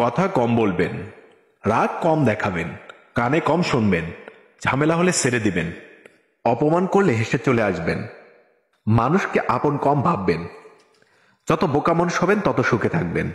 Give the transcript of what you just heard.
কথা কম বলবেন রাগ কম দেখাবেন কানে কম শুনবেন ঝামেলা হলে সেরে দিবেন অপমান করলে হেসে চলে আসবেন মানুষকে আপন কম ভাববেন যত বোকা মানুষ হবেন তত সুখে থাকবেন